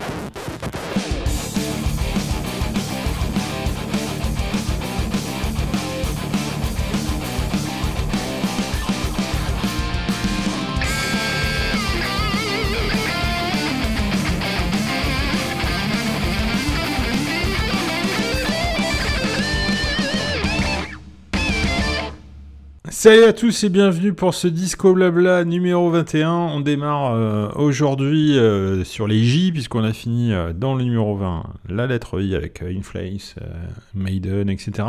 you Salut à tous et bienvenue pour ce Disco Blabla numéro 21. On démarre euh, aujourd'hui euh, sur les J, puisqu'on a fini euh, dans le numéro 20 la lettre I avec Inflace, Maiden, etc.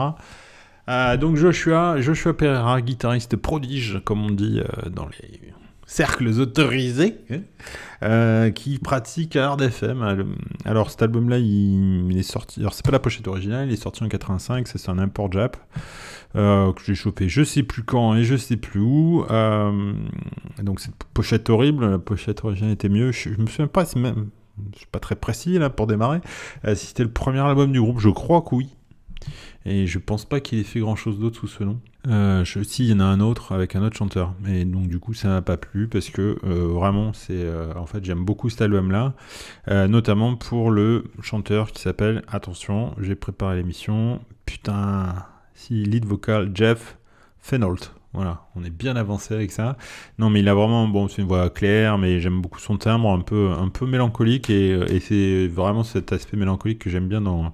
donc Joshua, Joshua Pereira, guitariste prodige, comme on dit dans les cercles autorisés, hein, qui pratique Hard FM. Alors cet album-là, il, est sorti. Alors c'est pas la pochette originale, il est sorti en 85, c'est un import Jap. Euh, que j'ai chopé je sais plus quand et je sais plus où. Euh, donc cette pochette horrible, la pochette originale était mieux. Je, me souviens pas, c'est même, je suis pas très précis là pour démarrer. Euh, si c'était le premier album du groupe, je crois que oui. Et je pense pas qu'il ait fait grand chose d'autre sous ce nom. Je, si, il y en a un autre avec un autre chanteur. Et donc, du coup, ça m'a pas plu parce que vraiment, c'est. en fait, j'aime beaucoup cet album-là. notamment pour le chanteur qui s'appelle. Attention, j'ai préparé l'émission. Putain, si lead vocal Jeff Fenolt. Voilà, on est bien avancé avec ça. Non, mais il a vraiment, bon, c'est une voix claire, mais j'aime beaucoup son timbre, un peu, un peu mélancolique, et, euh, c'est vraiment cet aspect mélancolique que j'aime bien dans,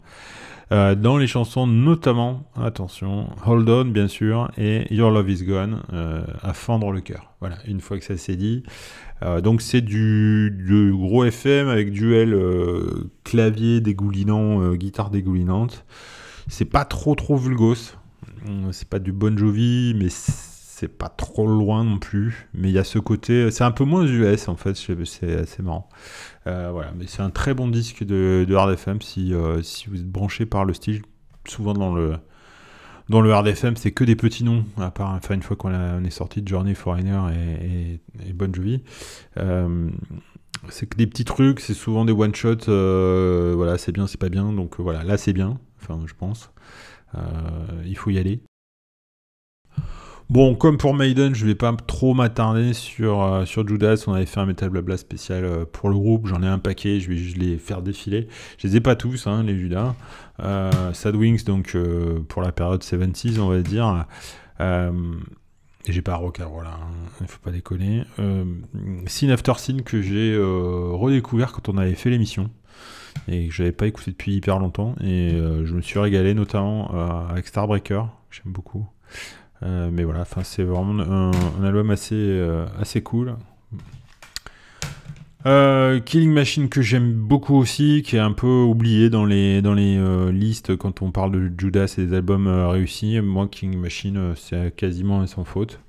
euh, dans les chansons, notamment, attention, Hold On, bien sûr, et Your Love Is Gone, euh, à fendre le cœur. Voilà, une fois que ça s'est dit. donc c'est du, du, gros FM avec duel clavier dégoulinant, guitare dégoulinante. C'est pas trop trop vulgos. Euh, c'est pas du Bon Jovi, mais c'est pas trop loin non plus. Mais il y a ce côté, euh, c'est un peu moins US en fait, c'est assez marrant. Euh, voilà, mais c'est un très bon disque de, de Hard FM si, si vous êtes branché par le style. Souvent dans le, dans le Hard FM, c'est que des petits noms, à part, enfin, une fois qu'on est sorti de Journey, Foreigner et, et, Bon Jovi. c'est que des petits trucs, c'est souvent des one-shots, voilà, c'est bien, c'est pas bien, donc voilà, là c'est bien, enfin je pense. Euh, il faut y aller. Bon, comme pour Maiden, je vais pas trop m'attarder sur, euh, sur Judas. On avait fait un metal blabla spécial euh, pour le groupe. J'en ai un paquet, je vais juste les faire défiler. Je les ai pas tous, hein, les Judas. Sad Wings, donc pour la période 70 on va dire. Et j'ai pas and voilà. Hein. il faut pas déconner. Sin After Sin que j'ai redécouvert quand on avait fait l'émission et que j'avais pas écouté depuis hyper longtemps. Et euh, je me suis régalé notamment avec Starbreaker, j'aime beaucoup. Euh, mais voilà, c'est vraiment un, album assez, euh, assez cool. Killing Machine que j'aime beaucoup aussi, qui est un peu oublié dans les, dans les listes quand on parle de Judas et des albums réussis. Moi, Killing Machine, c'est quasiment sans faute.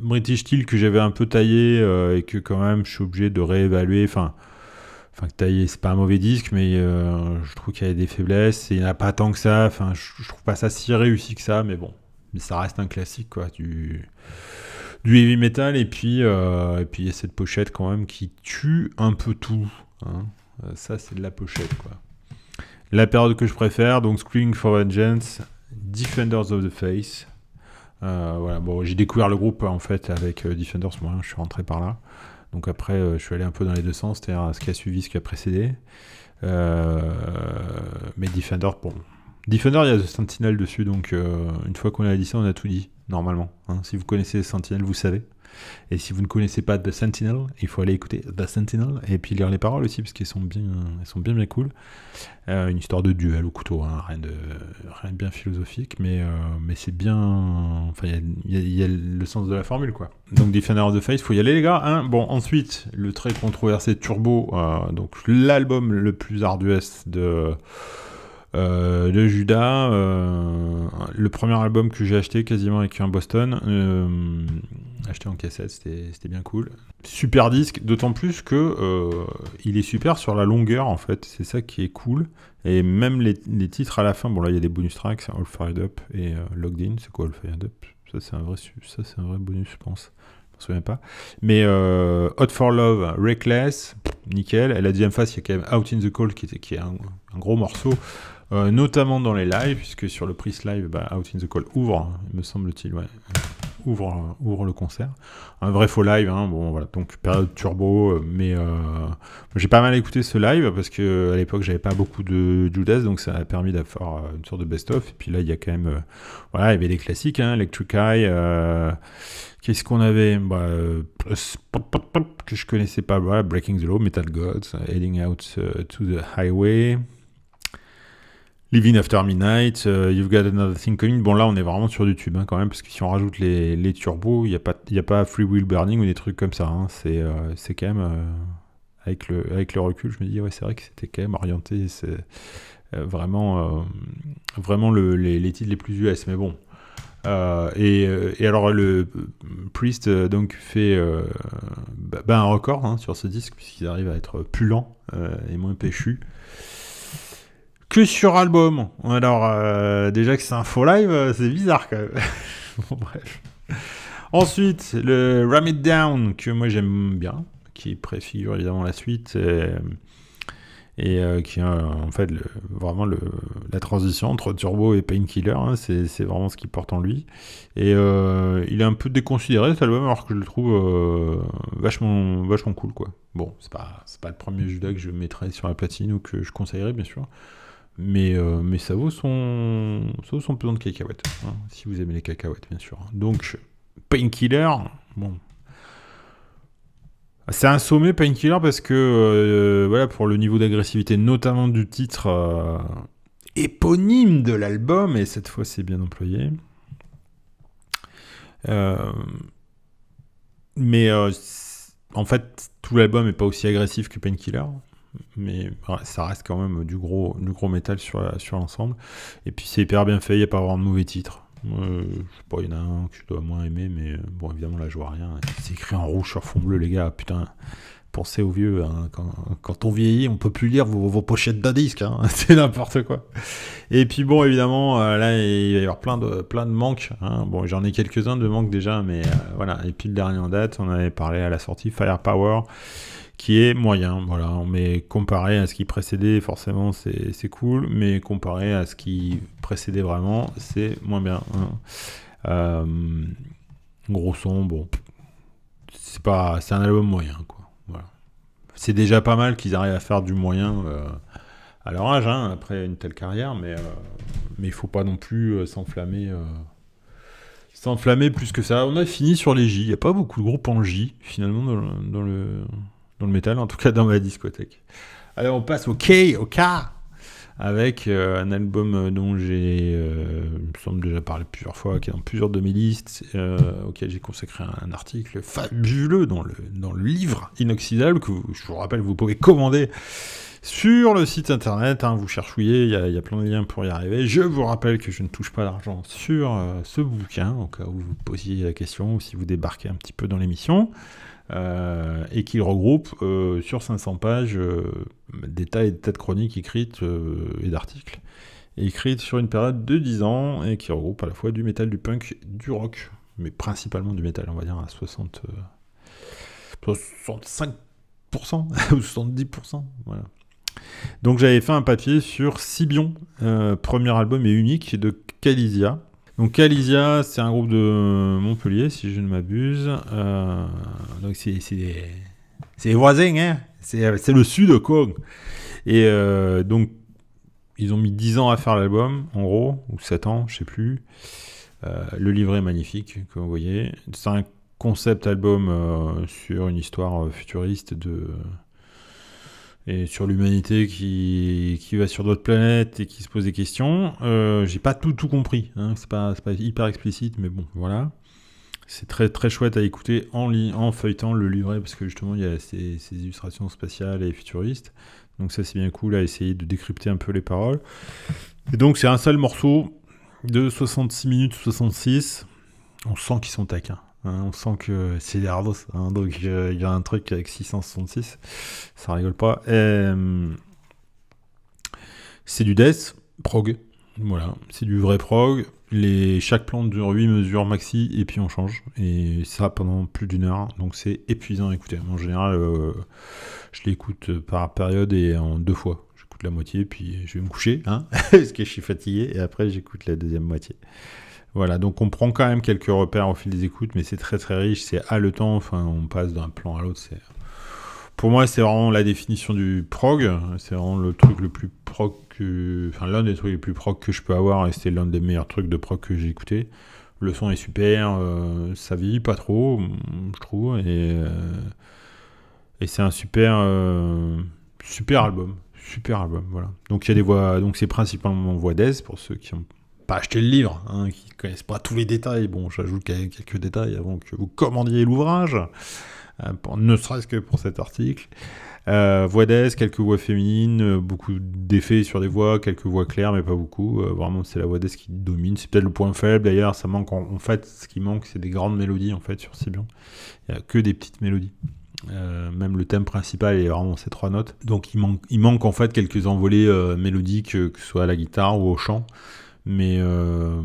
British Steel que j'avais un peu taillé et que quand même je suis obligé de réévaluer. Enfin, Enfin, que c'est pas un mauvais disque, mais euh, je trouve qu'il y a des faiblesses. Et il n'y en a pas tant que ça. Enfin, je, trouve pas ça si réussi que ça, mais bon. Mais ça reste un classique, quoi, du, du heavy metal. Et puis, euh, et puis, il y a cette pochette, quand même, qui tue un peu tout. Hein. Euh, ça, c'est de la pochette, quoi. La période que je préfère, donc Screaming for Vengeance, Defenders of the Face. voilà, bon, j'ai découvert le groupe, en fait, avec Defenders, moi, hein, je suis rentré par là. Donc après, euh, je suis allé un peu dans les deux sens, c'est-à-dire ce qui a suivi, ce qui a précédé. Euh, mais Defender, bon. Defender, il y a The Sentinel dessus, donc euh, une fois qu'on a dit ça, on a tout dit, normalement. Hein. Si vous connaissez Sentinel, vous savez. Et si vous ne connaissez pas The Sentinel, il faut aller écouter The Sentinel et puis lire les paroles aussi, parce qu'elles sont bien, elles sont bien, cool. Euh, une histoire de duel au couteau, hein, rien, de, rien de bien philosophique, mais, euh, mais c'est bien. Enfin, il y, a le sens de la formule, quoi. Donc, Defender of the Faith, faut y aller, les gars. Hein. Bon, ensuite, le très controversé Turbo, euh, donc l'album le plus arduest de. Euh, de Judas, euh, le premier album que j'ai acheté quasiment avec un Boston, euh, acheté en cassette, c'était bien cool. Super disque, d'autant plus que il est super sur la longueur en fait, c'est ça qui est cool. Et même les, les titres à la fin, bon là il y a des bonus tracks, hein, All Fired Up et Logged In, c'est quoi All Fired Up Ça c'est un, vrai, ça, un vrai bonus je pense. Je me souviens pas. Mais Hot for Love, Reckless, nickel. Et la deuxième face, il y a quand même Out in the Cold qui, était, qui est un gros morceau. Euh, notamment dans les lives, puisque sur le prix Live, bah, Out in the Call ouvre, hein, me semble-t-il, ouvre, euh, ouvre le concert. Un vrai faux live, hein, bon voilà, donc période turbo, euh, mais j'ai pas mal écouté ce live parce que à l'époque j'avais pas beaucoup de Judas, donc ça a permis d'avoir une sorte de best-of. Et puis là, il y a quand même, voilà, il y avait des classiques, hein, Electric Eye. Qu'est-ce qu'on avait bah, Que je connaissais pas. Breaking the Law, Metal Gods, Heading Out to the Highway, Living After Midnight, euh, You've Got Another Thing Coming. Bon, là, on est vraiment sur du tube hein, quand même, parce que si on rajoute les, turbos, il n'y a, pas, y a pas Free Will Burning ou des trucs comme ça. Hein. C'est euh, quand même. Euh, avec, le, avec le recul, je me dis, ouais, c'est vrai que c'était quand même orienté. C'est vraiment, vraiment les, les, titres les plus US. Mais bon. Et, et, alors, le Priest donc fait bah, bah, un record hein, sur ce disque, puisqu'il arrive à être plus lent et moins péchu que sur album. Alors, euh, déjà que c'est un faux live, euh, c'est bizarre quand même. bref. Ensuite, le Ram It Down, que moi j'aime bien, qui préfigure évidemment la suite. Et euh, qui est en fait vraiment le, la transition entre Turbo et Painkiller, hein, c'est vraiment ce qu'il porte en lui. Et il est un peu déconsidéré cet album, alors que je le trouve vachement, vachement cool quoi. Bon, c'est pas, pas le premier Judas que je mettrais sur la platine ou que je conseillerais bien sûr, euh, mais, ça, vaut son, ça son pesant de cacahuètes, hein, si vous aimez les cacahuètes, bien sûr. Donc, Painkiller, bon. C'est un sommet Painkiller parce que, euh, voilà, pour le niveau d'agressivité, notamment du titre euh, éponyme de l'album, et cette fois c'est bien employé. mais en fait, tout l'album n'est pas aussi agressif que Painkiller, mais ça reste quand même du gros, du gros métal sur, sur l'ensemble. Et puis c'est hyper bien fait, il n'y a pas vraiment de mauvais titres. Euh, je sais pas, il y en a un que je dois moins aimer, mais euh, bon, évidemment, là, je vois rien. C'est écrit en rouge sur fond bleu, les gars, putain. Pensez aux vieux, hein. quand, on vieillit, on peut plus lire vos, pochettes d'un disque, hein. c'est n'importe quoi. Et puis bon, évidemment, euh, là, il va y avoir plein de, plein de manques. Hein. Bon, j'en ai quelques-uns de manques déjà, mais euh, voilà. Et puis le dernier en date, on avait parlé à la sortie, Firepower, qui est moyen. Voilà, mais comparé à ce qui précédait, forcément, c'est cool, mais comparé à ce qui précédait vraiment, c'est moins bien. Hein. Euh, gros son, bon, c'est pas, c'est un album moyen, quoi. Voilà. C'est déjà pas mal qu'ils arrivent à faire du moyen euh, à leur âge, hein, après une telle carrière, mais euh, mais il faut pas non plus s'enflammer. s'enflammer plus que ça. On a fini sur les J. Il n'y a pas beaucoup de groupes en J, finalement, dans le dans le métal, en tout cas dans ma discothèque. Alors on passe au K, au K, avec euh, un album dont j'ai, euh, me semble, déjà parlé plusieurs fois, qui est dans plusieurs de mes listes, euh, auquel j'ai consacré un, article fabuleux dans le, dans le livre Inoxydable, que je vous rappelle, vous pouvez commander sur le site internet. Hein, vous cherchouillez, il y, a plein de liens pour y arriver. Je vous rappelle que je ne touche pas d'argent sur ce bouquin, au cas où vous posiez la question ou si vous débarquez un petit peu dans l'émission. Euh, et qui regroupe euh, sur 500 pages euh, des tas et des tas de chroniques écrites et d'articles écrites sur une période de 10 ans et qui regroupe à la fois du métal, du punk, du rock, mais principalement du métal, on va dire à 60, 65% ou 70%. Donc j'avais fait un papier sur Sibion, premier album et unique de Calisia, donc Alisia, c'est un groupe de Montpellier, si je ne m'abuse. Euh, donc c'est les voisins, hein c'est le sud, de quoi. Et euh, donc, ils ont mis 10 ans à faire l'album, en gros, ou 7 ans, je sais plus. Euh, le livret est magnifique, comme vous voyez. C'est un concept album sur une histoire futuriste de et sur l'humanité qui, qui, va sur d'autres planètes et qui se pose des questions. Euh, j'ai pas tout, tout compris, hein. c'est pas, pas, hyper explicite, mais bon, voilà. C'est très, très chouette à écouter en, en feuilletant le livret, parce que justement, il y a ces, ces illustrations spatiales et futuristes. Donc ça, c'est bien cool à essayer de décrypter un peu les paroles. Et donc, c'est un seul morceau de 66 minutes 66. On sent qu'ils sont taquins. Hein, on sent que c'est des hardos, hein, donc euh, il y a un truc avec 666, ça rigole pas. Euh, c'est du death, prog, voilà, c'est du vrai prog. Les, chaque plante dure 8 mesures maxi, et puis on change, et ça pendant plus d'une heure, donc c'est épuisant à écouter. En général, euh, je l'écoute par période et en deux fois. J'écoute la moitié, puis je vais me coucher, hein, parce que je suis fatigué, et après j'écoute la deuxième moitié. Voilà, donc on prend quand même quelques repères au fil des écoutes, mais c'est très très riche, c'est haletant, enfin on passe d'un plan à l'autre. C'est... Pour moi, c'est vraiment la définition du prog, c'est vraiment le truc le plus prog, enfin l'un des trucs les plus prog que je peux avoir, et c'est l'un des meilleurs trucs de prog que j'ai écouté. Le son est super, euh, ça vit pas trop, je trouve, et, euh, et c'est un super, euh, super album. Super album, voilà. Donc il y a des voix, donc c'est principalement voix d'aise pour ceux qui ont pas acheté le livre, qui hein, qui connaissent pas tous les détails. Bon, j'ajoute quelques détails avant que vous commandiez l'ouvrage, euh, ne serait-ce que pour cet article. Euh, voix d'aise, quelques voix féminines, euh, beaucoup d'effets sur les voix, quelques voix claires, mais pas beaucoup. vraiment, c'est la voix d'aise qui domine. C'est peut-être le point faible d'ailleurs. Ça manque en, fait, ce qui manque, c'est des grandes mélodies en fait sur Sibion Il n'y a que des petites mélodies. même le thème principal est vraiment ces trois notes. Donc il manque, il manque en fait quelques envolées mélodiques, que ce soit à la guitare ou au chant mais euh,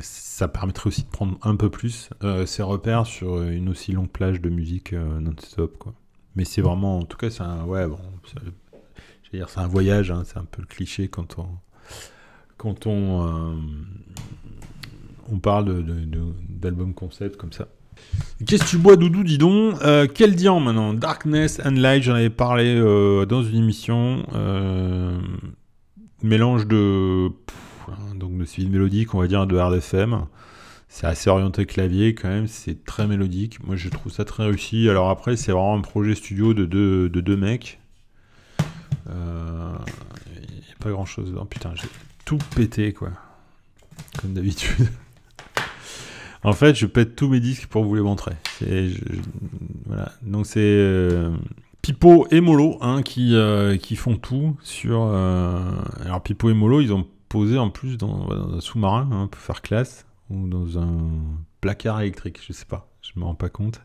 ça permettrait aussi de prendre un peu plus euh, ses repères sur une aussi longue plage de musique euh, non-stop quoi. Mais c'est vraiment, en tout cas, c'est un, ouais, bon, dire, c'est un voyage, hein, c'est un peu le cliché quand on, quand on, on parle de, de, d'album concept comme ça. Qu'est-ce que tu bois, Doudou, dis donc Quel diant maintenant Darkness and Light, j'en avais parlé dans une émission. mélange de. Hein. Donc de suivi mélodique, on va dire, de RDFM C'est assez orienté clavier quand même, c'est très mélodique. Moi je trouve ça très réussi. Alors après, c'est vraiment un projet studio de deux, de deux mecs. Euh, pas grand chose dedans. Oh, putain, j'ai tout pété quoi. Comme d'habitude. en fait, je pète tous mes disques pour vous les montrer. Donc c'est. Euh, Pipo et Molo hein, qui, euh, qui font tout sur. Alors Pipo et Molo, ils ont poser en plus dans, un sous-marin on hein, peut faire classe ou dans un placard électrique, je sais pas, je me rends pas compte.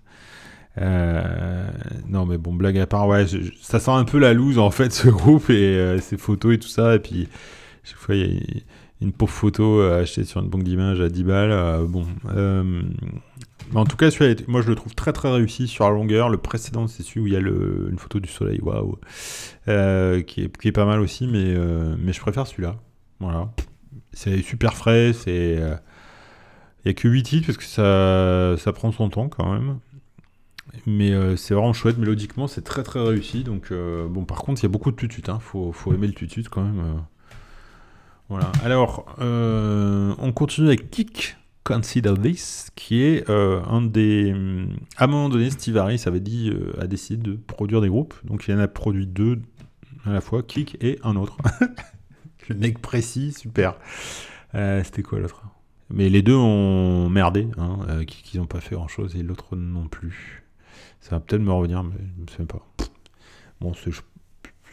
Euh, non, mais bon, blague à part, ouais, ça sent un peu la loose en fait, ce groupe et euh, ses photos et tout ça. Et puis, chaque fois, il y a une pauvre photo euh, achetée sur une banque d'images à 10 balles. bon, en tout cas, moi je le trouve très très réussi sur la longueur. Le précédent, c'est celui où il y a une photo du soleil, waouh, qui, qui, est pas mal aussi, mais, mais je préfère celui-là. Voilà. C'est super frais, c'est. Il euh, n'y a que 8 titres parce que ça, ça prend son temps quand même. Mais euh, c'est vraiment chouette, mélodiquement c'est très très réussi. Donc euh, bon, par contre il y a beaucoup de tutut, hein. faut, faut aimer le tutu quand même. Voilà. Alors on continue avec Kick Consider This, qui est un des. À un moment donné, Steve Harris avait dit a décidé de produire des groupes, donc il en a produit deux à la fois, Kick et un autre. le mec précis, super. Euh, c'était quoi l'autre Mais les deux ont merdé, hein, euh, qu'ils n'ont pas fait grand chose, et l'autre non plus. Ça va peut-être me revenir, mais je ne sais même pas. Bon, c'est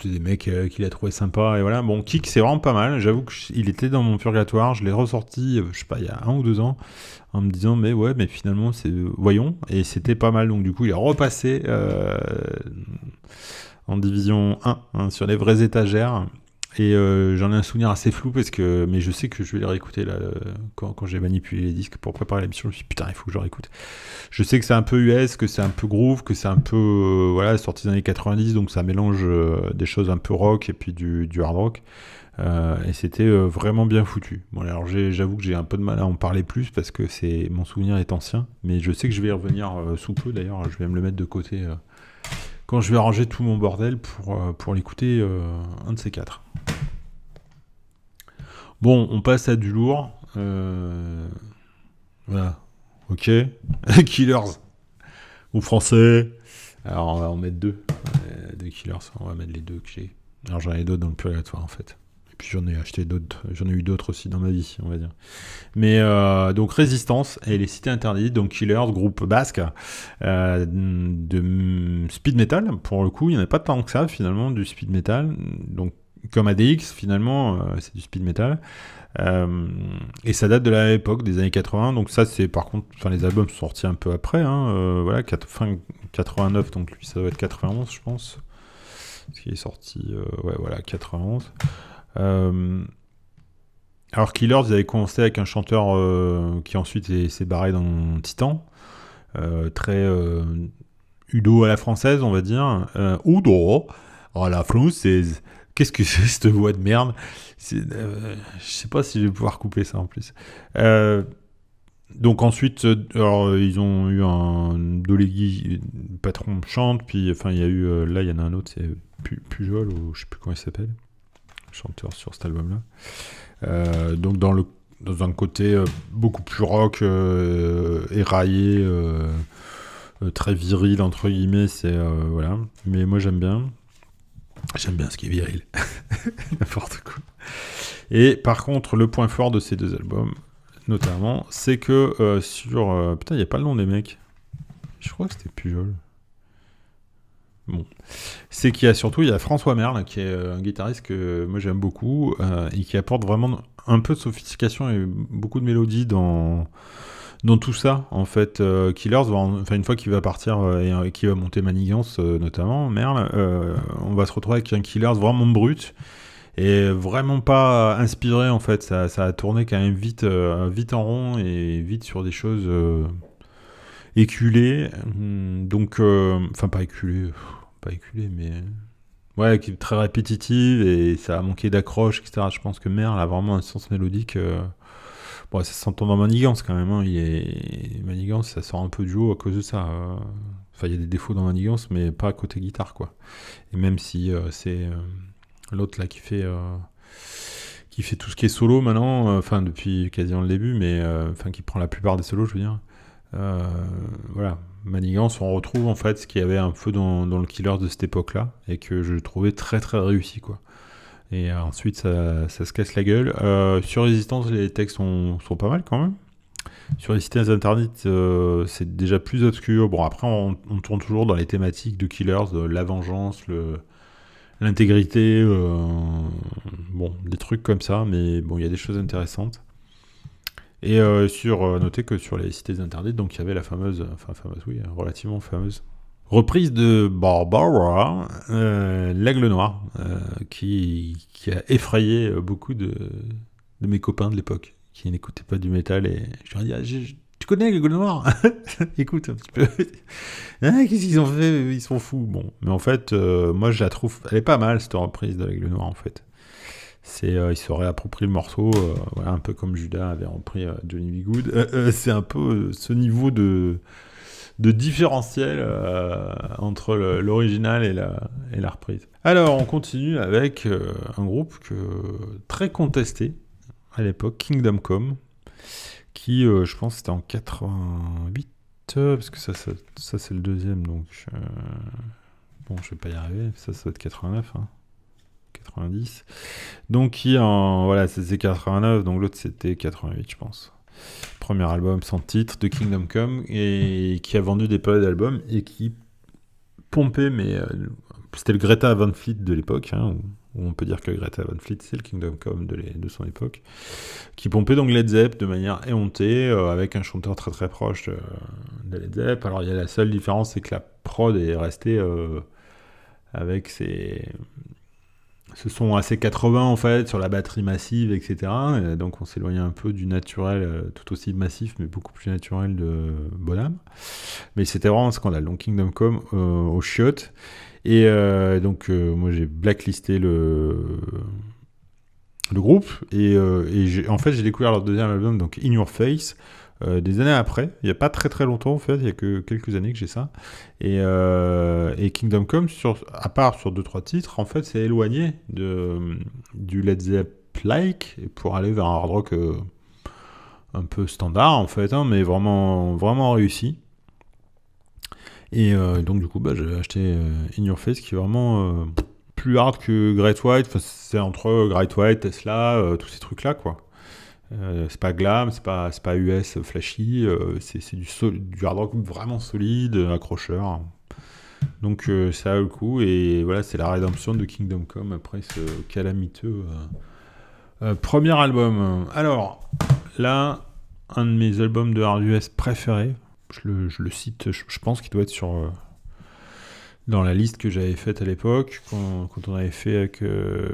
des mecs euh, qu'il a trouvé sympa et voilà bon Kick c'est vraiment pas mal j'avoue qu'il était dans mon purgatoire je l'ai ressorti je sais pas il y a un ou deux ans en me disant mais ouais mais finalement c'est voyons et c'était pas mal donc du coup il est repassé en division 1 hein, sur les vraies étagères et euh, j'en ai un souvenir assez flou parce que, mais je sais que je vais les réécouter là euh, quand, j'ai manipulé les disques pour préparer l'émission. Je me suis dit, putain, il faut que j'en réécoute. Je sais que c'est un peu US, que c'est un peu groove, que c'est un peu euh, voilà sorti des années 90, donc ça mélange des choses un peu rock et puis du, hard rock. et c'était vraiment bien foutu. Bon, alors j'avoue que j'ai un peu de mal à en parler plus parce que c'est mon souvenir est ancien, mais je sais que je vais y revenir sous peu. D'ailleurs, je vais me le mettre de côté quand je vais ranger tout mon bordel pour, euh, pour l'écouter euh, un de ces quatre. Bon, on passe à du lourd. Euh, voilà. Ok. killers. Ou français. Alors on va en mettre deux. Deux killers. On va mettre les deux que j'ai. Alors j'en ai d'autres dans le purgatoire en fait. Et puis j'en ai acheté d'autres, j'en ai eu d'autres aussi dans ma vie, on va dire. Mais euh, donc Résistance et les cités interdites, donc Killers, groupe basque euh, de speed metal. Pour le coup, il n'y en a pas tant que ça finalement du speed metal. Donc comme ADX finalement, euh, c'est du speed metal. et ça date de la époque des années 80. Donc ça, c'est par contre, enfin les albums sont sortis un peu après. Hein, voilà, fin 89, donc lui ça doit être 91, je pense. ce qui est sorti, ouais, voilà, 91. Euh, alors Killer, vous avez commencé avec un chanteur euh, qui ensuite s'est barré dans Titan, euh, très Udo à la française, on va dire. Udo à la française. Qu'est-ce que c'est cette voix de merde Je sais pas si je vais pouvoir couper ça en plus. donc ensuite, alors, ils ont eu un Dolegui, patron chante, puis enfin il y a eu là il y en a un autre, c'est Pujol ou je sais plus comment il s'appelle chanteur sur cet album-là. Euh, donc dans, le, dans un côté euh, beaucoup plus rock, euh, éraillé, très viril entre guillemets, c'est voilà. Mais moi j'aime bien. J'aime bien ce qui est viril. N'importe quoi. Et par contre, le point fort de ces deux albums, notamment, c'est que sur. putain, il n'y a pas le nom des mecs. Je crois que c'était Pujol. Bon. C'est qu'il y a surtout il y François Merle, qui est euh, un guitariste que moi j'aime beaucoup, euh, et qui apporte vraiment un peu de sophistication et beaucoup de mélodie dans, dans tout ça. En fait, euh, Killers, enfin, une fois qu'il va partir et qu'il va monter Manigance notamment, Merle, on va se retrouver avec un Killers vraiment brut et vraiment pas inspiré en fait. Ça, a tourné quand même vite, vite en rond et vite sur des choses éculé, hmm, donc, euh, enfin pas éculé, pas éculé, mais ouais, qui est très répétitive et ça a manqué d'accroche, etc. Je pense que elle a vraiment un sens mélodique. Euh, bon, ça s'entend dans Manigance quand même. Hein. Il est... Manigance, ça sort un peu du haut à cause de ça. Euh. Enfin, il y a des défauts dans Manigance, mais pas à côté guitare, quoi. Et même si c'est l'autre là qui fait. qui fait tout ce qui est solo maintenant, enfin depuis quasiment le début, mais enfin qui prend la plupart des solos, je veux dire. Euh, voilà, Manigance, on retrouve en fait ce qu'il y avait un peu dans, le killer de cette époque-là et que je trouvais très très réussi quoi. Et ensuite ça, ça se casse la gueule. Euh, sur Résistance, les textes sont, pas mal quand même. Sur les internet, euh, c'est déjà plus obscur. Bon, après, on, tourne toujours dans les thématiques de killers, de la vengeance, l'intégrité, bon, des trucs comme ça. Mais bon, il y a des choses intéressantes. Et euh, sur, euh, notez que sur les cités interdites, donc il y avait la fameuse, enfin fameuse, oui, relativement fameuse, reprise de Barbara, euh, l'aigle noir, euh, qui, qui, a effrayé beaucoup de, de mes copains de l'époque, qui n'écoutaient pas du métal. Et je leur ai dit, ah, tu connais l'aigle noir Écoute un petit peu. Ah, qu'est-ce qu'ils ont fait Ils sont fous. Bon, mais en fait, moi je la trouve, elle est pas mal cette reprise de l'aigle noir en fait. Euh, il se réapproprie le morceau, euh, un peu comme Judas avait repris euh, Johnny B. c'est un peu ce niveau de, de différentiel entre l'original et la, reprise. Alors on continue avec un groupe très contesté à l'époque, Kingdom Come, qui je pense c'était en 88, parce que ça, c'est le deuxième, donc bon je vais pas y arriver, ça va être 89. 90. Donc qui en voilà, c'était 89, donc l'autre c'était 88, je pense. Premier album sans titre de Kingdom Come et qui a vendu des périodes d'albums et qui pompait mais euh, c'était le Greta Van Fleet de l'époque. Hein, on peut dire que Greta Van Fleet, c'est le Kingdom Come de, son époque, qui pompait donc Led Zepp de manière éhontée, euh, avec un chanteur très très proche de, Led Zepp. Alors il y a la seule différence, c'est que la prod est restée euh, avec ses, ce sont assez 80 en fait, sur la batterie massive, etc. donc on s'éloignait un peu du naturel, euh, tout aussi massif, mais beaucoup plus naturel de Bonham. Mais c'était vraiment un scandale. Donc Kingdom Come euh, aux chiottes. Et euh, donc moi j'ai blacklisté le, le groupe. Et, et en fait j'ai découvert leur deuxième album, donc In Your Face euh, des années après. Il n'y a pas très très longtemps en fait, il y a que quelques années que j'ai ça. Et, euh, et, Kingdom Come, sur, à part sur 2-3 titres, en fait, c'est éloigné de, du Led Zepp-like pour aller vers un hard rock euh, un peu standard en fait, hein, mais vraiment, vraiment réussi. Et donc du coup, bah, j'avais acheté In Your Face qui est vraiment plus hard que Great White. Enfin, c'est entre Great White, Tesla, tous ces trucs là quoi. Euh, c'est pas glam, c'est pas, US flashy, euh, c'est du, du hard rock vraiment solide, accrocheur. Donc euh, ça a le coup, et voilà, c'est la rédemption de Kingdom Come après ce calamiteux premier album. Alors, là, un de mes albums de hard US préférés, je le, cite, je, pense qu'il doit être sur dans la liste que j'avais faite à l'époque, quand, on avait fait avec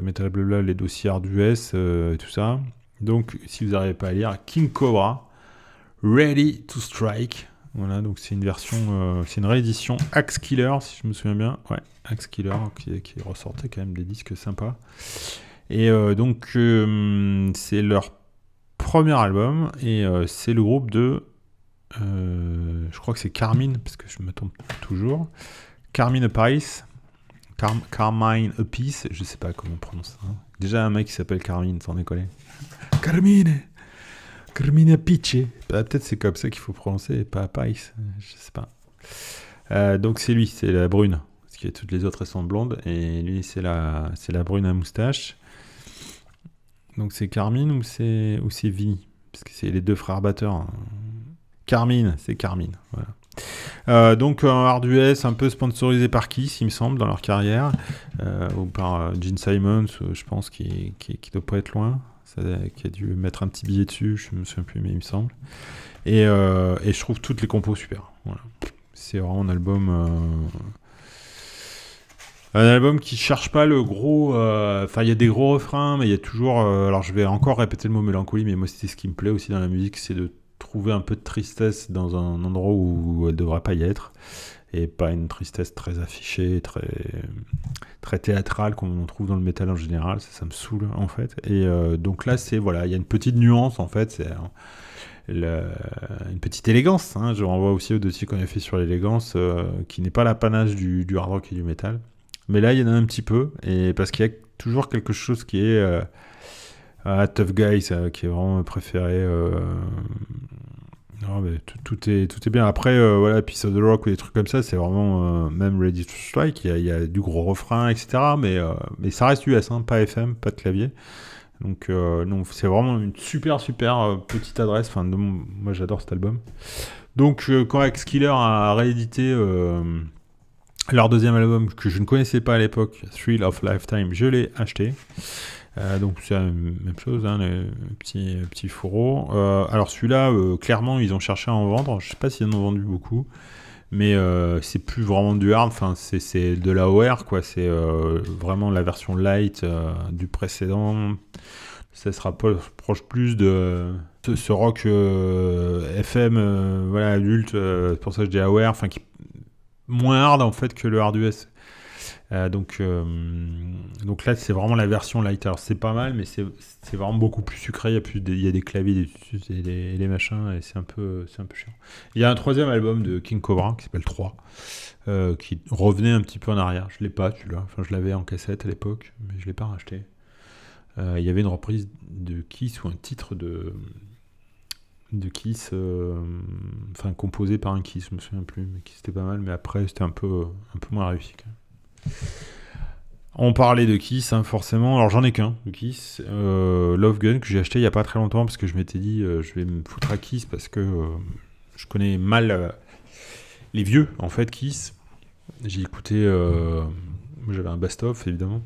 Metal Blabla les dossiers hard US et tout ça. Donc, si vous n'arrivez pas à lire, King Cobra, Ready to Strike. Voilà, donc c'est une version, euh, c'est une réédition Axe Killer, si je me souviens bien. Ouais, Axe Killer, qui, ressortait quand même des disques sympas. Et euh, donc, euh, c'est leur premier album, et c'est le groupe de. je crois que c'est Carmine, parce que je me trompe toujours. Carmine Paris. Carmine Apice, je sais pas comment on prononce ça. Déjà un mec qui s'appelle Carmine, sans décoller. Carmine. Carmine Piche. Bah, peut-être c'est comme ça qu'il faut prononcer, pas Paris. Je sais pas. Euh, donc c'est lui, c'est la brune. Parce que toutes les autres, elles sont blondes. Et lui, c'est la, c'est la brune à moustache. Donc c'est Carmine ou c'est, ou c'est Vini Parce que c'est les deux frères batteurs. Hein. Carmine, c'est Carmine. Euh, donc euh, un hard US un peu sponsorisé par qui, s'il me semble, dans leur carrière, ou par Gene Simons, je pense, qui, qui, qui doit pas être loin qui a dû mettre un petit billet dessus, je me souviens plus, mais il me semble. Et, euh, je trouve toutes les compos super. C'est vraiment un album. qui euh, un album qui cherche pas le gros. Euh, enfin, il y a des gros refrains, mais il y a toujours. alors, je vais encore répéter le mot mélancolie, mais moi, c'est ce qui me plaît aussi dans la musique, c'est de trouver un peu de tristesse dans un endroit où elle devrait pas y être et pas une tristesse très affichée, très, très théâtrale qu'on trouve dans le métal en général. Ça, me saoule en fait. Et euh, donc là, c'est voilà, il y a une petite nuance en fait. C'est euh, une petite élégance. Hein. Je renvoie aussi au dossier qu'on a fait sur l'élégance, euh, qui n'est pas l'apanage du, hard rock et du métal. Mais là, il y en a un petit peu, et parce qu'il y a toujours quelque chose qui est à ah, Tough Guys, qui est vraiment préféré non, mais tout, est, tout est bien. Après, euh, voilà, Piece of the Rock ou des trucs comme ça, c'est vraiment euh, même Ready to Strike. Il y, a du gros refrain, etc. Mais, euh, mais ça reste US, hein, pas FM, pas de clavier. Donc, non, c'est vraiment une super, super petite adresse. Enfin, moi, j'adore cet album. Donc, quand killer a réédité leur deuxième album que je ne connaissais pas à l'époque, Thrill of Lifetime, je l'ai acheté. Euh, donc c'est la même chose, hein, les petits petit, euh, euh, alors celui-là, clairement, ils ont cherché à en vendre. Je sais pas s'ils en ont vendu beaucoup. Mais c'est plus vraiment du hard, enfin, c'est de la OR, quoi. C'est vraiment la version light du précédent. Ça sera proche plus de ce, rock FM, voilà, adulte, c'est pour ça que je dis enfin, qui moins hard en fait que le hard US. Euh, donc, euh, donc là, c'est vraiment la version lighter c'est pas mal, mais c'est vraiment beaucoup plus sucré. Il y a, plus des, il y a des claviers, des, des, machins, et c'est un, peu, un peu chiant. Il y a un troisième album de King Cobra qui s'appelle 3, euh, qui revenait un petit peu en arrière. Je l'ai pas, tu là Enfin, je l'avais en cassette à l'époque, mais je l'ai pas racheté. il y avait une reprise de Kiss ou un titre de de Kiss, enfin composé par un Kiss, je me souviens plus, mais qui c'était pas mal, mais après c'était un peu, un peu moins réussi. Quand même. On parlait de Kiss, hein, forcément. Alors j'en ai qu'un, Kiss. Euh, Love Gun, que j'ai acheté il n'y a pas très longtemps parce que je m'étais dit, euh, je vais me foutre à Kiss parce que euh, je connais mal les vieux, en fait, Kiss. J'ai écouté. j'avais un best-of, évidemment.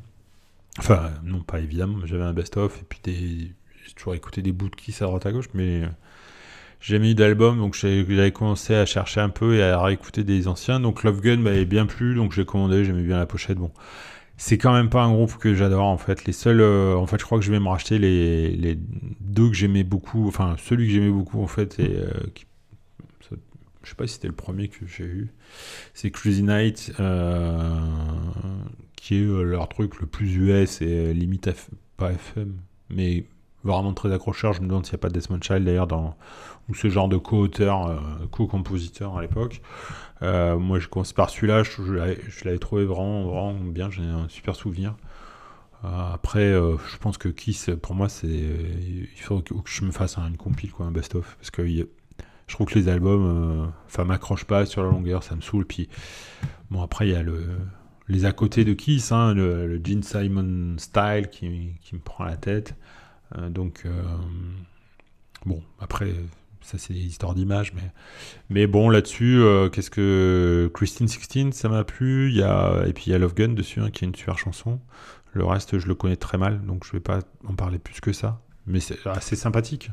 Enfin, non, pas évidemment, j'avais un best-of et puis j'ai toujours écouté des bouts de Kiss à droite à gauche, mais j'ai mis d'albums, donc j'avais commencé à chercher un peu et à réécouter des anciens. Donc Love Gun m'avait bah, bien plu, donc j'ai commandé, j'aimais bien la pochette. Bon, c'est quand même pas un groupe que j'adore en fait. Les seuls, euh, en fait, je crois que je vais me racheter les, deux que j'aimais beaucoup, enfin celui que j'aimais beaucoup en fait, et euh, je sais pas si c'était le premier que j'ai eu, c'est Crazy Night, euh, qui est leur truc le plus US et limite pas FM, mais vraiment très accrocheur. Je me demande s'il n'y a pas Desmond Child d'ailleurs dans ou ce genre de co-auteur, euh, co-compositeur à l'époque. Euh, moi, je commence par celui-là, je, l'avais trouvé vraiment, bien, j'ai un super souvenir. Euh, après, je pense que Kiss, pour moi, c'est il faut que je me fasse une compile, quoi, un best-of, parce que je trouve que les albums, enfin, m'accroche pas sur la longueur, ça me saoule. Puis bon, après, il y a le les à côté de Kiss, hein, le, le, Gene Simon style qui, me prend la tête. donc bon, après, ça c'est histoire d'image, mais, mais bon, là-dessus, euh, qu'est-ce que Christine 16, ça m'a plu. Il y a, et puis il y a Love Gun dessus, hein, qui est une super chanson. Le reste, je le connais très mal, donc je vais pas en parler plus que ça. Mais c'est assez sympathique.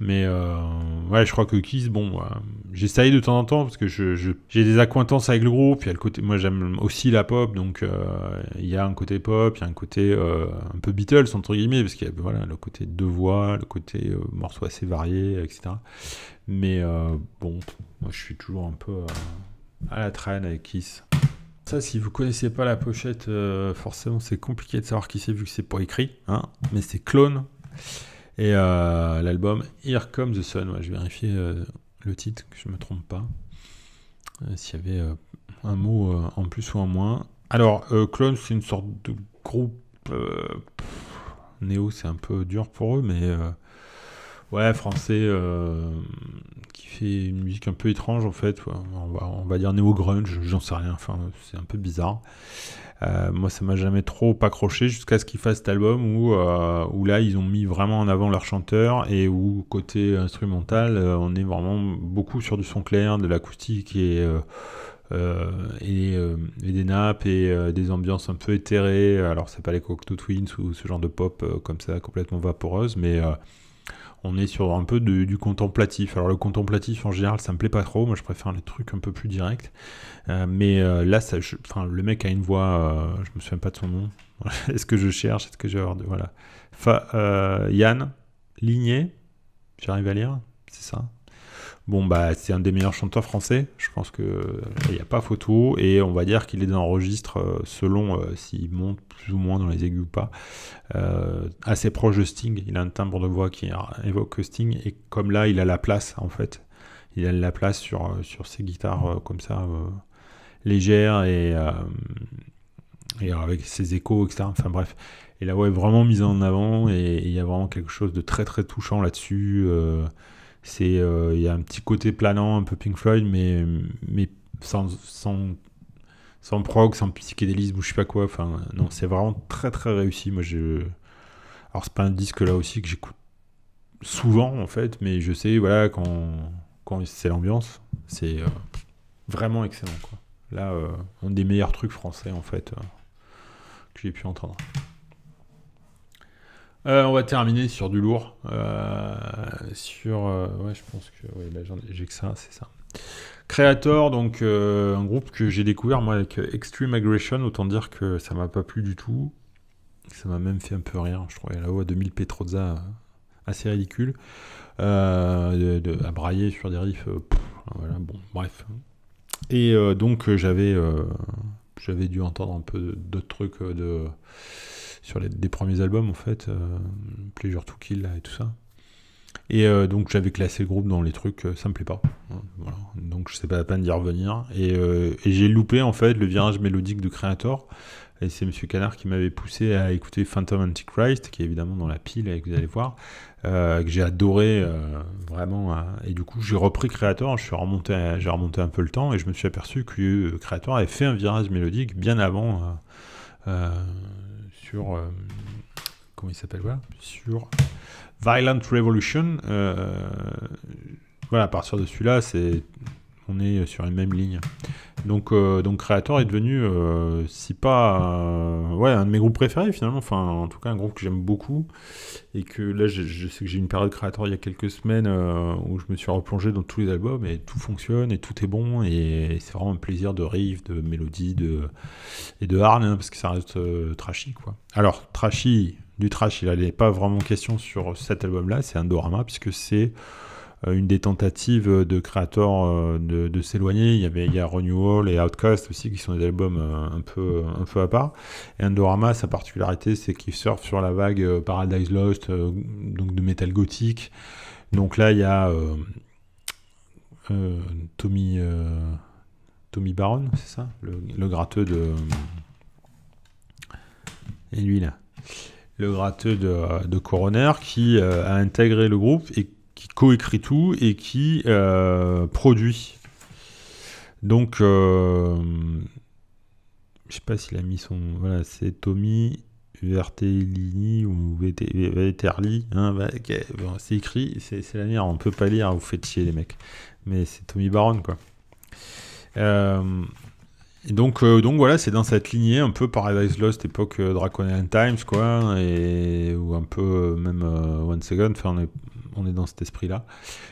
Mais euh, ouais, je crois que Kiss, bon, euh, j'essaye de temps en temps parce que j'ai des acquaintances avec le groupe. le côté, moi j'aime aussi la pop, donc euh, il y a un côté pop, il y a un côté un peu Beatles entre guillemets, parce qu'il y a voilà, le côté deux voix, le côté morceau assez varié, etc. Mais bon, moi je suis toujours un peu à la traîne avec Kiss. Ça, si vous connaissez pas la pochette, forcément c'est compliqué de savoir qui c'est vu que c'est pas écrit, hein, mais c'est Clone. Et euh, l'album Here Comes the Sun, je vais vérifier euh, le titre, que je ne me trompe pas. Euh, s'il y avait un mot en plus ou en moins. Alors, Clone, c'est une sorte de groupe. Néo, c'est un peu dur pour eux, mais. ouais, français, qui fait une musique un peu étrange en fait. on, va, dire néo grunge, j'en sais rien, enfin, c'est un peu bizarre. Euh, moi, ça m'a jamais trop accroché jusqu'à ce qu'ils fassent cet album où, euh, où là, ils ont mis vraiment en avant leur chanteur et où, côté instrumental, euh, on est vraiment beaucoup sur du son clair, de l'acoustique et, et, des nappes et des ambiances un peu éthérées. Alors, c'est pas les Cocteau Twins ou ce genre de pop comme ça, complètement vaporeuse, mais on est sur un peu du contemplatif. Alors le contemplatif en général ça me plaît pas trop, moi je préfère les trucs un peu plus directs. Euh, mais euh, là, ça, le mec a une voix, euh, je me souviens pas de son nom. Est-ce que je cherche Est-ce que j'ai de voilà. Fa, Yann Ligné, j'arrive à lire, c'est ça Bon, bah, c'est un des meilleurs chanteurs français. Je pense que il euh, n'y a pas photo. Et on va dire qu'il est dans un registre, euh, selon euh, s'il monte plus ou moins dans les aigus ou pas, assez proche de Sting. Il a un timbre de voix qui évoque Sting. Et comme là, il a la place, en fait. Il a la place sur, sur ses guitares comme ça, légères et, et avec ses échos, etc. Enfin, bref. Et la voix est vraiment mise en avant. Et il y a vraiment quelque chose de très, très touchant là-dessus. Euh, il y a un petit côté planant, un peu Pink Floyd, mais sans, sans sans prog, sans psychédélisme ou je sais pas quoi. Enfin, c'est vraiment très très réussi. Moi, je. Alors, c'est pas un disque là aussi que j'écoute souvent en fait, mais je sais, voilà, quand, quand c'est l'ambiance, c'est euh, vraiment excellent quoi. Là, euh, un des meilleurs trucs français en fait que j'ai pu entendre. Euh, on va terminer sur du lourd. Euh, sur. Euh, ouais, je pense que. Ouais, là, j'ai que ça, c'est ça. Creator, donc un groupe que j'ai découvert moi avec Extreme Aggression, autant dire que ça m'a pas plu du tout. Ça m'a même fait un peu rire. Je trouvais la voix à 2000 Petroza assez ridicule. à brailler sur des riffs. voilà, bon, bref. Et donc j'avais j'avais dû entendre un peu d'autres trucs de sur les des premiers albums en fait, euh, Pleasure to Kill là, et tout ça. Et euh, donc j'avais classé le groupe dans les trucs, euh, ça me plaît pas. Donc je sais pas la peine d'y revenir. Et, j'ai loupé en fait le virage mélodique de Creator. Et c'est Monsieur Canard qui m'avait poussé à écouter Phantom Antichrist, qui est évidemment dans la pile et que vous allez voir, que j'ai adoré vraiment. Hein. Et du coup j'ai repris Creator, je suis remonté, j'ai remonté un peu le temps et je me suis aperçu que Creator avait fait un virage mélodique bien avant sur euh, comment il s'appelle voilà sur Violent Revolution. Euh, voilà, à partir de celui-là, c'est on est euh, sur la même ligne. Donc, euh, donc Creator est devenu, euh, si pas, ouais, un de mes groupes préférés finalement. Enfin, en tout cas, un groupe que j'aime beaucoup et que là, je, sais que j'ai une période créateur il y a quelques semaines où je me suis replongé dans tous les albums et tout fonctionne et tout est bon et, c'est vraiment un plaisir de riff, de mélodie, de et de harne hein, parce que ça reste trashy quoi. Alors trashy, du trash, il n'est pas vraiment question sur cet album-là. C'est un dorama puisque c'est euh, une des tentatives de créateurs euh, de, s'éloigner. Il y avait il a Renewal et Outcast aussi qui sont des albums euh, un peu un peu à part. Et Andorama, sa particularité, c'est qu'il surfe sur la vague Paradise Lost, donc de métal gothique. Donc là, il y a Tommy Tommy Baron, c'est ça, le, le, gratteux de et lui là le gratteux de, de Coroner qui a intégré le groupe et qui coécrit tout et qui euh, produit. Donc, euh, je sais pas s'il a mis son. Voilà, c'est Tommy Vertellini ou Vetterli, Hein, bah, c'est écrit, c'est la merde, on peut pas lire, vous faites chier les mecs. Mais c'est Tommy Baron, quoi. Euh, donc, donc voilà, c'est dans cette lignée un peu Paradise Lost, époque Dragon Draconian Times, quoi, et, ou un peu même One Second. Enfin, on est, on est dans cet esprit-là.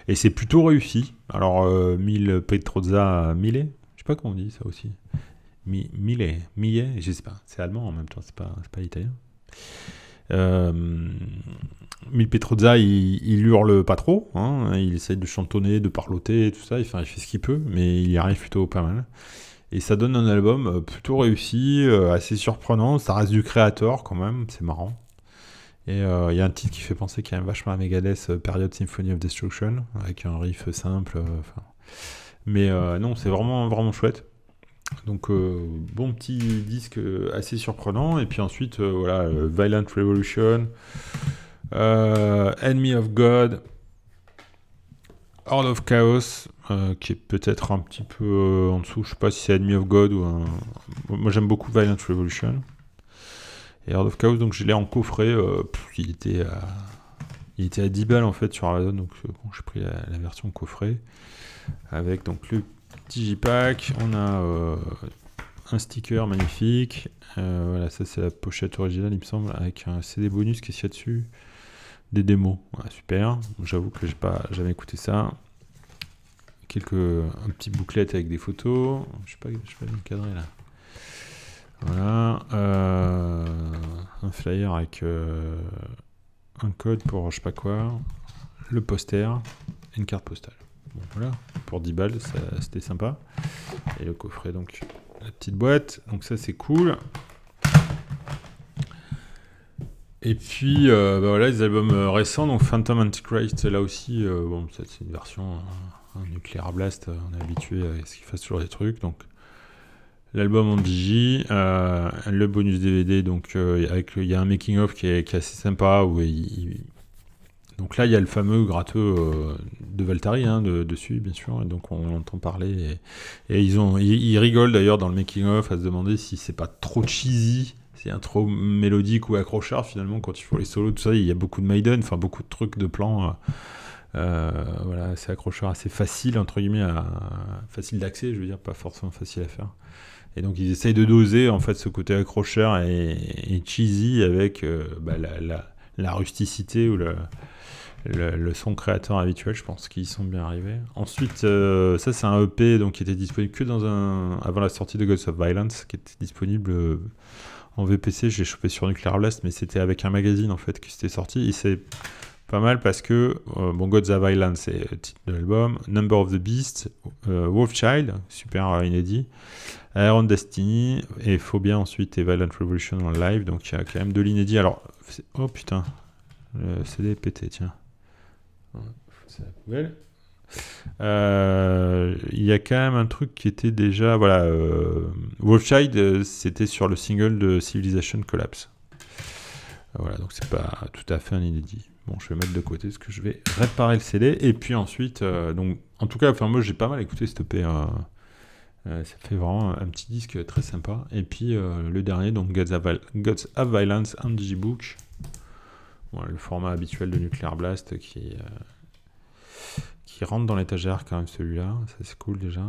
Et c'est plutôt réussi. Alors, Mil euh, Mille Petrozza Mille, je sais pas comment on dit ça aussi. Mi, mille, Millet, je sais pas. C'est allemand en même temps, c'est pas, pas italien. Mil euh, Mille Petrozza, il, hurle pas trop. Hein. Il essaye de chantonner, de parloter, tout ça. Il fait, il fait ce qu'il peut, mais il y arrive plutôt pas mal. Et ça donne un album euh, plutôt réussi, assez surprenant. Ça reste du créateur quand même, c'est marrant. Et euh, il y a un titre qui fait penser qu'il a un vachement à Megadeth, période euh, Period Symphony of Destruction, avec un riff simple. Euh, Mais non, c'est vraiment, vraiment chouette. Donc bon petit disque assez surprenant. Et puis ensuite, voilà, Violent Revolution, Enemy of God, hall of Chaos, qui est peut-être un petit peu en dessous. Je sais pas si c'est Enemy of God ou Moi j'aime beaucoup Violent Revolution. Et Heart of Chaos, donc je l'ai en coffret, euh, il, était à, il était à 10 balles en fait sur Amazon, donc quand euh, j'ai pris la, version coffret, avec donc le digipack on a euh, un sticker magnifique. voilà, ça c'est la pochette originale, il me semble, avec un CD bonus qu'est-ce qu'il y a dessus. Des démos, super. J'avoue que j'ai pas jamais écouté ça. Quelques, un petit bouclette avec des photos. Je sais pas, je sais pas me cadrer là. Voilà. Euh, un flyer avec euh, un code pour je sais pas quoi. Le poster et une carte postale. voilà. Pour 10 balles, c'était sympa. Et le coffret, donc la petite boîte. Donc ça, c'est cool. Et puis euh, bah voilà les albums récents, donc Phantom Antichrist, là aussi, bon, c'est une version hein, un nucléaire Blast, on est habitué à ce qu'il fasse toujours des trucs, donc l'album en DJ, euh, le bonus DVD, donc euh, avec il y a un making of qui est, qui est assez sympa où donc là il y a le fameux gratteux euh, de Valtari hein, de, dessus bien sûr, donc on, l'entend entend parler et, ils ont ils, rigolent d'ailleurs dans le making of à se demander si c'est pas trop cheesy c'est un trop mélodique ou accrochard finalement quand ils font les solos tout ça il y a beaucoup de Maiden enfin beaucoup de trucs de plans voilà c'est accrocheur assez facile entre guillemets facile d'accès je veux dire pas forcément facile à faire et donc ils essayent de doser en fait ce côté accrocheur et, cheesy avec euh, bah, la, rusticité ou le, le, son créateur habituel. Je pense qu'ils sont bien arrivés. Ensuite, euh, ça c'est un EP donc qui était disponible que dans un avant la sortie de Ghost of Violence, qui était disponible euh, en VPC. J'ai chopé sur Nuclear Blast, mais c'était avec un magazine en fait qui s'était sorti. Pas mal parce que, euh, bon, Gods of Island, c'est le titre de l'album. Number of the Beast, euh, Wolfchild, super inédit. Iron Destiny et bien ensuite et Violent Revolution en live. Donc il y a quand même de l'inédit. Alors, oh putain, le CD est pété, tiens. la poubelle. Euh, il y a quand même un truc qui était déjà. Voilà, Wolfchild, c'était sur le single de Civilization Collapse. Voilà, donc c'est pas tout à fait un inédit. Bon, je vais mettre de côté ce que je vais réparer le CD. Et puis ensuite, euh, donc, en tout cas, enfin, moi j'ai pas mal écouté cette EP. Euh, ça fait vraiment un petit disque très sympa. Et puis euh, le dernier, donc Gods of of Violence and Digibook. Voilà le format habituel de Nuclear Blast qui, qui rentre dans l'étagère quand même celui-là. Ça c'est cool déjà.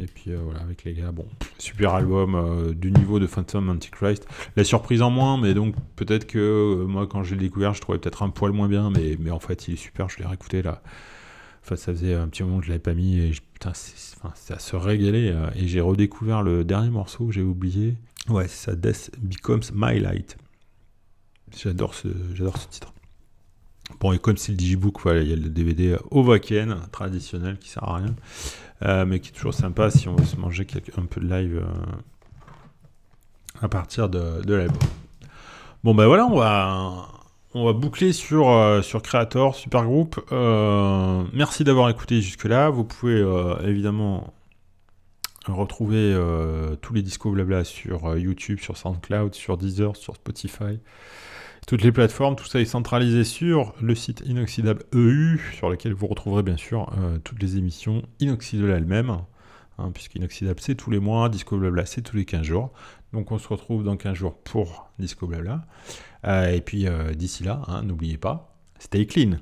Et puis euh, voilà, avec les gars, bon, super album euh, du niveau de Phantom Antichrist. La surprise en moins, mais donc peut-être que euh, moi, quand je l'ai découvert, je trouvais peut-être un poil moins bien, mais, mais en fait, il est super, je l'ai réécouté là. Enfin, ça faisait un petit moment que je l'avais pas mis, et putain, enfin, ça se régalait. et j'ai redécouvert le dernier morceau que j'ai oublié. Ouais, c'est ça, Death Becomes My Light. J'adore ce, j'adore ce titre. Bon, et comme c'est le Digibook, voilà, il y a le DVD Ovaken, traditionnel, qui sert à rien. Euh, mais qui est toujours sympa si on veut se manger un peu de live euh, à partir de, de Bon ben voilà, on va on va boucler sur, euh, sur Creator, Supergroup. merci d'avoir écouté jusque-là. Vous pouvez évidemment retrouver tous les discos blabla sur YouTube, sur SoundCloud, sur Deezer, sur Spotify toutes les plateformes, tout ça est centralisé sur le site Inoxydable EU, sur lequel vous retrouverez bien sûr euh, toutes les émissions Inoxydable elle-même, hein, puisque Inoxydable c'est tous les mois, Disco Blabla c'est tous les 15 jours. Donc on se retrouve dans 15 jours pour Disco Blabla. Euh, et puis euh, d'ici là, hein, n'oubliez pas, stay clean